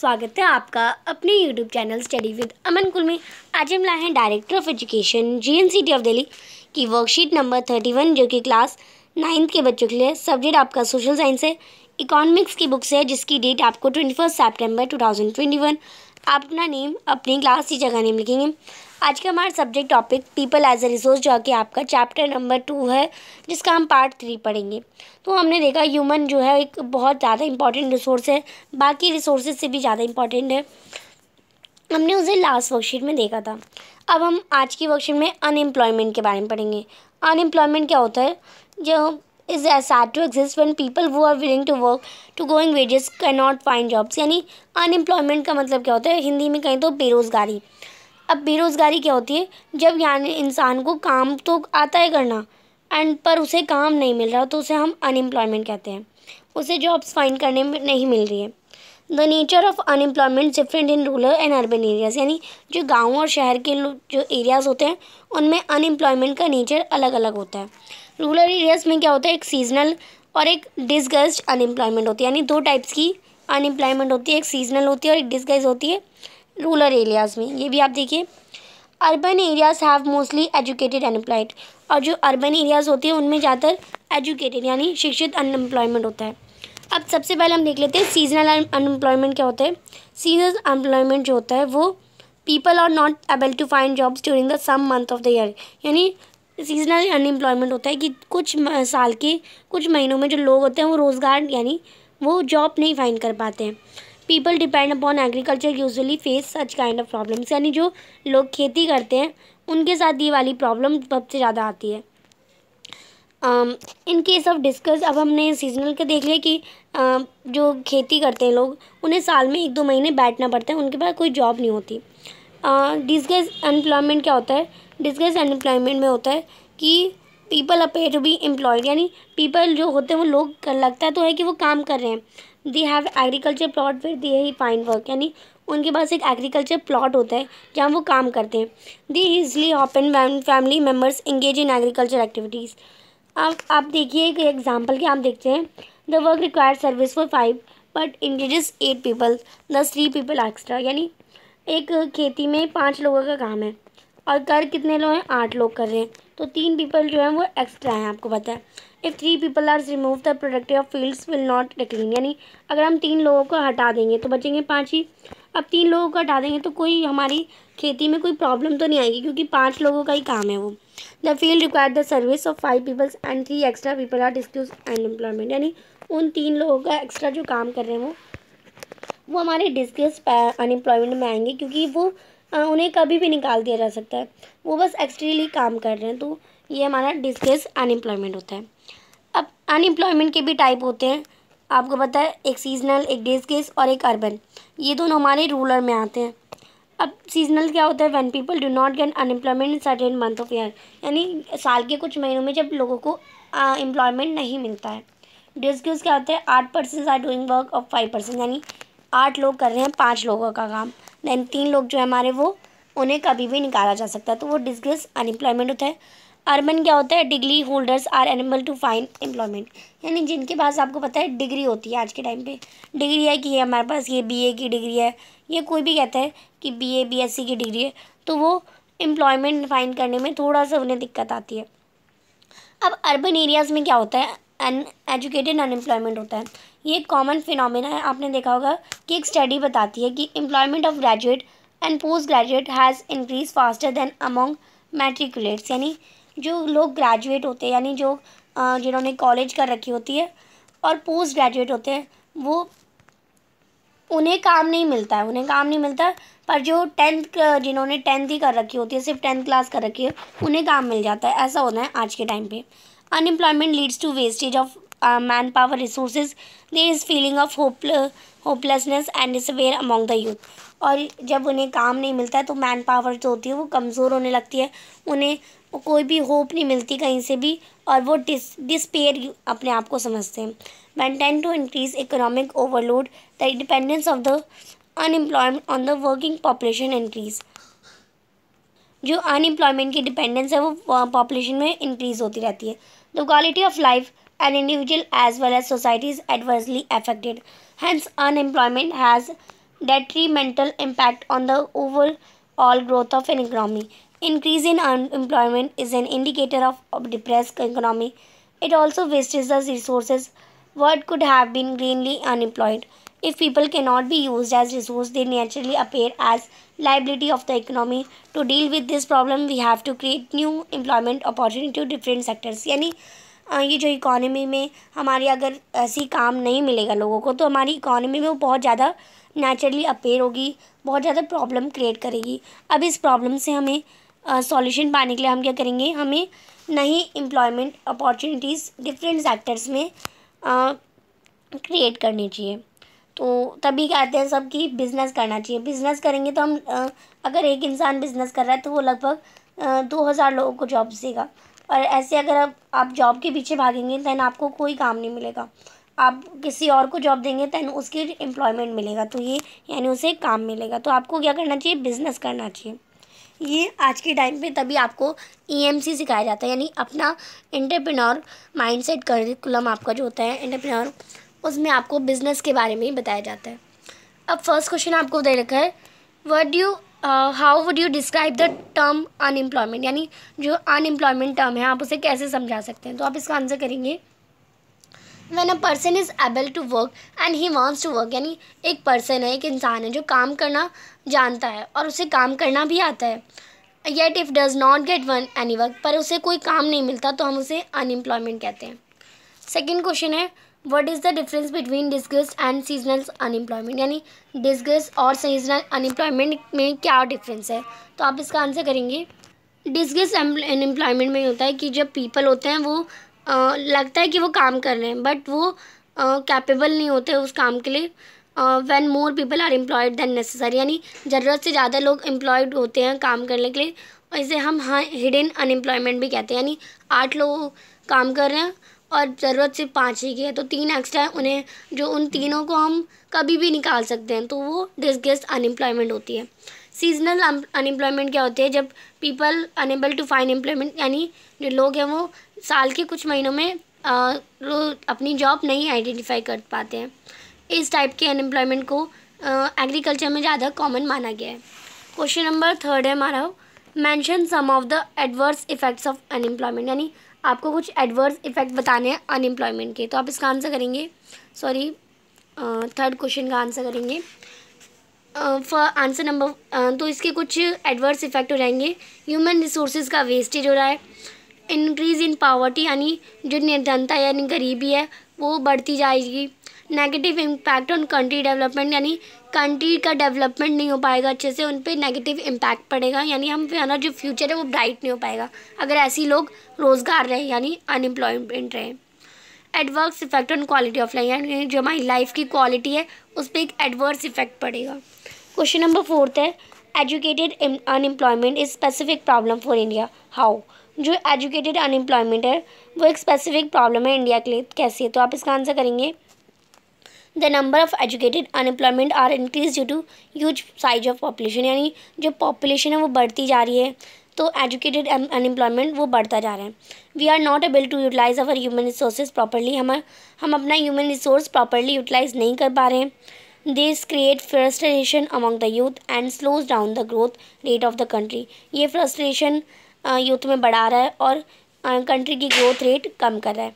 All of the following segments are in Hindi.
स्वागत है आपका अपने YouTube channel study with Aman कुल में आज हम लाए हैं director of education G N C T of Delhi की वर्कशीट नंबर थर्टी वन जो कि क्लास नाइन्थ के बच्चों के लिए सब्जेक्ट आपका सोशल साइंस है इकोनॉमिक्स की बुक्स है जिसकी डेट आपको twenty first September two thousand twenty one आप अपना नेम अपनी क्लास की जगह नेम लिखेंगे आज का हमारा subject topic people as a resource जो कि आपका चैप्टर नंबर टू है जिसका हम पार्ट थ्री पढ़ेंगे तो हमने देखा ह्यूमन जो है एक बहुत ज़्यादा इंपॉर्टेंट रिसोर्स है बाकी रिसोर्सेज से भी ज़्यादा इंपॉर्टेंट है हमने उसे लास्ट वर्कशीट में देखा था अब हम आज की वर्कशीट में अनएम्प्लॉयमेंट के बारे में पढ़ेंगे अनएम्प्लॉयमेंट क्या होता है जो is said to exist when people who are willing to work to going wages can not find jobs यानी अनएम्प्लॉयमेंट का मतलब क्या होता है हिंदी में कहें तो बेरोज़गारी अब बेरोज़गारी क्या होती है जब यानी इंसान को काम तो आता है करना एंड पर उसे काम नहीं मिल रहा तो उसे हम अनएम्प्लॉयमेंट कहते हैं उसे जॉब्स फाइंड करने में नहीं मिल रही है the nature of unemployment different in rural and urban areas यानी जो गाँव और शहर के जो एरियाज़ होते हैं उनमें अनएम्प्लॉयमेंट का नेचर अलग अलग होता है रूरल एरियाज़ में क्या होता है एक सीजनल और एक डिसगस्ड अनएम्प्लॉयमेंट होती है यानी दो टाइप्स की अनएम्प्लॉयमेंट होती है एक सीजनल होती है और एक डिसगज होती है रूरल एरियाज़ में ये भी आप देखिए urban areas have mostly educated unemployed और जो अर्बन एरियाज़ होते हैं उनमें ज़्यादातर एजुकेटेड यानी शिक्षित अनएम्प्लॉयमेंट होता है अब सबसे पहले हम देख लेते हैं सीजनल अनएम्प्लॉयमेंट क्या होता है सीजनल अनएम्प्लॉयमेंट जो होता है वो people are not able to find jobs during the some month of the year यानी सीजनल अनएम्प्लॉयमेंट होता है कि कुछ साल के कुछ महीनों में जो लोग होते हैं वो रोज़गार यानी वो जॉब नहीं फाइंड कर पाते हैं people depend upon agriculture usually face such kind of problems यानी जो लोग खेती करते हैं उनके साथ ये वाली प्रॉब्लम सबसे ज़्यादा आती है इन केस ऑफ डिस्कस अब हमने सीजनल के देख लिया कि uh, जो खेती करते हैं लोग उन्हें साल में एक दो महीने बैठना पड़ता है उनके पास कोई जॉब नहीं होती डिस्कस अनएम्प्लॉयमेंट क्या होता है डिस्कस अनएम्प्लॉयमेंट में होता है कि people appear to be employed यानी पीपल जो होते हैं वो लोग लगता तो है कि वो काम कर रहे हैं दे हैव एग्रीकल्चर प्लॉट फिर दे ही फाइन वर्क यानी उनके पास एक एग्रीकल्चर प्लॉट होता है जहाँ वो काम करते हैं they easily open family members engage in agriculture activities अब आप देखिए एक एग्जाम्पल के आप देखते हैं the work require service for five but engages eight people this three people extra यानी एक खेती में पाँच लोगों का काम है और कर कितने लोग हैं आठ लोग कर रहे हैं तो तीन पीपल जो हैं वो एक्स्ट्रा हैं आपको पता है if three people are remove the productive fields will not decline यानी अगर हम तीन लोगों को हटा देंगे तो बचेंगे पाँच ही अब तीन लोगों को हटा देंगे तो कोई हमारी खेती में कोई प्रॉब्लम तो नहीं आएगी क्योंकि पाँच लोगों का ही काम है वो the field require the service of five peoples and three extra people are disguised unemployment यानी उन तीन लोगों का एक्स्ट्रा जो काम कर रहे हैं वो वो हमारे डिस्क्यूज अनएम्प्लॉयमेंट में आएंगे क्योंकि वो हाँ, उन्हें कभी भी निकाल दिया जा सकता है वो बस एक्सट्रीली काम कर रहे हैं तो ये हमारा डिस्केस अनएम्प्लॉयमेंट होता है अब अनएम्प्लॉयमेंट के भी टाइप होते हैं आपको पता है एक सीजनल एक डिस्केस और एक अर्बन ये दोनों हमारे रूरल में आते हैं अब सीजनल क्या होता है one people do not get unemployment in certain month of year यानी साल के कुछ महीनों में जब लोगों को एम्प्लॉयमेंट नहीं मिलता है डिस्क्यूज क्या होता है आठ percent are doing work of five percent यानी आठ लोग कर रहे हैं पाँच लोगों का काम देन तीन लोग जो है हमारे वो उन्हें कभी भी निकाला जा सकता है तो वो डिस्ग्रेस अनएम्प्लॉयमेंट होता है अर्बन क्या होता है degree holders are enable to find employment यानी जिनके पास आपको पता है डिग्री होती है आज के टाइम पे डिग्री है कि ये हमारे पास ये बीए की डिग्री है ये कोई भी कहता है कि बीए बीएससी की डिग्री है तो वो एम्प्लॉयमेंट फाइंड करने में थोड़ा सा उन्हें दिक्कत आती है अब अर्बन एरियाज़ में क्या होता है एजुकेटेड अनएम्प्लॉयमेंट होता है ये एक कॉमन फिनोमेना है आपने देखा होगा कि एक स्टडी बताती है कि employment of graduate and post graduate has increase faster than among matriculates यानी जो लोग ग्रेजुएट होते हैं यानी जो जिन्होंने कॉलेज कर रखी होती है और पोस्ट ग्रेजुएट होते हैं वो उन्हें काम नहीं मिलता है उन्हें काम नहीं मिलता पर जो टेंथ जिन्होंने टेंथ ही कर रखी होती है सिर्फ टेंथ क्लास कर रखी है उन्हें काम मिल जाता है ऐसा होना है आज के टाइम पे unemployment leads to wastage of uh, manpower resources there is feeling of hope hopelessness and despair among the youth और जब उन्हें काम नहीं मिलता है तो मैन पावर जो होती है वो कमज़ोर होने लगती है उन्हें कोई भी होप नहीं मिलती कहीं से भी और वो डिस डिस्पेयर अपने आप को समझते हैं maintain ten to increase economic overload the dependence of the unemployment on the working population increase जो अनएम्प्लॉयमेंट की डिपेंडेंस है वो पॉपुलेशन में इंक्रीज़ होती रहती है the quality of life an individual as well as society is adversely affected hence unemployment has detrimental impact on the over all growth of an economy increase in unemployment is an indicator of depress economy it also wastage दिसोर्सेज word could have been greenly unemployed If people cannot be used as resource, they naturally appear as liability of the economy. To deal with this problem, we have to create new employment opportunity to different sectors. yani ये जो इकोनॉमी में हमारी अगर ऐसी काम नहीं मिलेगा लोगों को तो हमारी इकोनॉमी में वो बहुत ज़्यादा नेचुरली अपेयर होगी बहुत ज़्यादा प्रॉब्लम क्रिएट करेगी अब इस प्रॉब्लम से हमें सॉल्यूशन पाने के लिए हम क्या करेंगे हमें नई एम्प्लॉयमेंट अपॉर्चुनिटीज़ डिफरेंट सेक्टर्स में क्रिएट करनी चाहिए तो तभी कहते हैं सब कि बिज़नेस करना चाहिए बिज़नेस करेंगे तो हम अगर एक इंसान बिज़नेस कर रहा है तो वो लगभग दो हज़ार लोगों को जॉब देगा और ऐसे अगर आप आप जॉब के पीछे भागेंगे दैन आपको कोई काम नहीं मिलेगा आप किसी और को जॉब देंगे दैन उसके एम्प्लॉयमेंट मिलेगा तो ये यानी उसे काम मिलेगा तो आपको क्या करना चाहिए बिज़नेस करना चाहिए ये आज के टाइम पे तभी आपको सी e सिखाया जाता है यानी अपना माइंड माइंडसेट करिकुलम आपका जो होता है एंटरप्रेन्योर उसमें आपको बिज़नेस के बारे में ही बताया जाता है अब फर्स्ट क्वेश्चन आपको दे रखा है what you how would you describe the term unemployment यानी जो अनएम्प्लॉयमेंट टर्म है आप उसे कैसे समझा सकते हैं तो आप इसका आंसर करेंगे when a person is able to work and he wants to work यानी एक पर्सन है एक इंसान है जो काम करना जानता है और उसे काम करना भी आता है yet if does not get one any work पर उसे कोई काम नहीं मिलता तो हम उसे अनएम्प्लॉयमेंट कहते हैं सेकेंड क्वेश्चन है what is the difference between disguised and seasonal unemployment यानी डिस्गस और सीजनल अनएम्प्लॉयमेंट में क्या डिफरेंस है तो आप इसका आंसर करेंगे डिस्गस अनएम्प्लॉयमेंट में होता है कि जब पीपल होते हैं वो आ, लगता है कि वो काम कर रहे हैं बट वो कैपेबल नहीं होते उस काम के लिए when more people are employed than necessary यानी ज़रूरत से ज़्यादा लोग एम्प्लॉयड होते हैं काम करने के लिए और इसे हम हाँ हिडन अनएम्प्लॉयमेंट भी कहते हैं यानी आठ लोग काम कर रहे हैं और ज़रूरत सिर्फ पाँच ही की है तो तीन एक्स्ट्रा है उन्हें जो उन तीनों को हम कभी भी निकाल सकते हैं तो वो डिसगेस्ट अनएम्प्लॉयमेंट होती है सीजनल अनएम्प्लॉयमेंट क्या होती है जब people unable to find employment यानी जो लोग हैं वो साल के कुछ महीनों में आ, अपनी जॉब नहीं आइडेंटिफाई कर पाते हैं इस टाइप के अनएम्प्लॉयमेंट को एग्रीकल्चर में ज़्यादा कॉमन माना गया है क्वेश्चन नंबर थर्ड है हमारा mention some of the adverse effects of unemployment यानी आपको कुछ एडवर्स इफ़ेक्ट बताने हैं अनएम्प्लॉयमेंट के तो आप इसका आंसर करेंगे सॉरी थर्ड क्वेश्चन का आंसर करेंगे फॉर आंसर नंबर तो इसके कुछ एडवर्स इफ़ेक्ट हो जाएंगे ह्यूमन रिसोर्सेज का वेस्टेज हो रहा है इंक्रीज़ इन पावर्टी यानी जो निर्धनता यानी गरीबी है वो बढ़ती जाएगी negative impact on country development यानी कंट्री का डेवलपमेंट नहीं हो पाएगा अच्छे से उन पर नेगेटिव इम्पैक्ट पड़ेगा यानी हम पे हमारा जो फ्यूचर है वो ब्राइट नहीं हो पाएगा अगर ऐसे लोग रोज़गार रहे यानी अनएम्प्लॉयमेंट रहे adverse effect on quality of life यानी जो हमारी लाइफ की क्वालिटी है उस पर एक एडवर्स इफेक्ट पड़ेगा क्वेश्चन नंबर फोर्थ है educated unemployment is specific problem for India how जो एजुकेटेड अनएम्प्लॉयमेंट है वो एक स्पेसिफिक प्रॉब्लम है इंडिया के लिए तो कैसी है तो आप इसका आंसर करेंगे the number of educated unemployment are increase due to huge size of population यानी जो पॉपुलेशन है वो बढ़ती जा रही है तो एजुकेटेड अनएम्प्लॉयमेंट वो बढ़ता जा रहा है we are not able to utilize our human resources properly हम हम अपना ह्यूमन रिसोर्स प्रॉपरली यूटिलाइज नहीं कर पा रहे हैं this create frustration among the youth and slows down the growth rate of the country ये फ्रस्ट्रेशन यूथ में बढ़ा रहा है और कंट्री की ग्रोथ रेट कम कर रहा है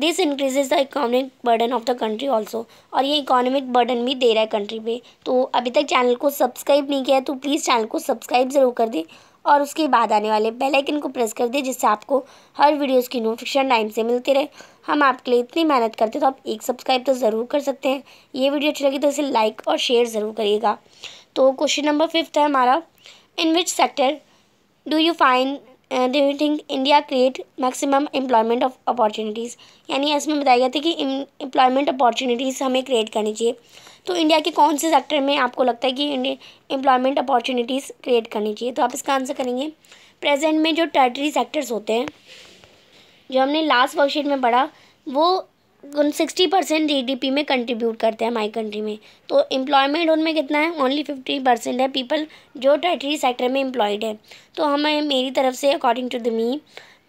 this increases the economic burden of the country also और ये इकोनॉमिक बर्डन भी दे रहा है कंट्री पे तो अभी तक चैनल को सब्सक्राइब नहीं किया है तो प्लीज़ चैनल को सब्सक्राइब ज़रूर कर दें और उसके बाद आने वाले बेल आइकन को प्रेस कर दें जिससे आपको हर वीडियोज़ की नोटिफिकेशन टाइम से मिलती रहे हम आपके लिए इतनी मेहनत करते तो आप एक सब्सक्राइब तो ज़रूर कर सकते हैं ये वीडियो अच्छी लगी तो इसे लाइक और शेयर ज़रूर करिएगा तो क्वेश्चन नंबर फिफ्थ है हमारा in which sector do you find think India create maximum employment of opportunities यानी इसमें बताया गया था कि एम्प्लॉयमेंट अपॉर्चुनिटीज़ हमें क्रिएट करनी चाहिए तो इंडिया के कौन से सेक्टर में आपको लगता है कि एम्प्लॉयमेंट अपॉर्चुनिटीज़ क्रिएट करनी चाहिए तो आप इसका आंसर करेंगे प्रेजेंट में जो टर्टरी सेक्टर्स होते हैं जो हमने लास्ट वर्कशीट में पढ़ा वो सिक्सटी परसेंट जी में कंट्रीब्यूट करते हैं हमारी कंट्री में तो एम्प्लॉयमेंट उनमें कितना है ओनली फिफ्टी परसेंट है पीपल जो टर्टरी सेक्टर में एम्प्लॉयड है तो हमें मेरी तरफ से according to the me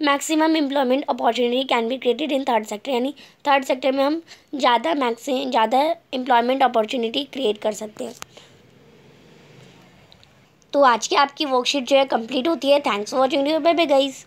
maximum employment opportunity can be created in third sector यानी थर्ड सेक्टर में हम ज़्यादा मैक्सिम ज़्यादा एम्प्लॉयमेंट अपॉर्चुनिटी क्रिएट कर सकते हैं तो आज की आपकी वर्कशीट जो है कंप्लीट होती है thanks for watching your bye bye guys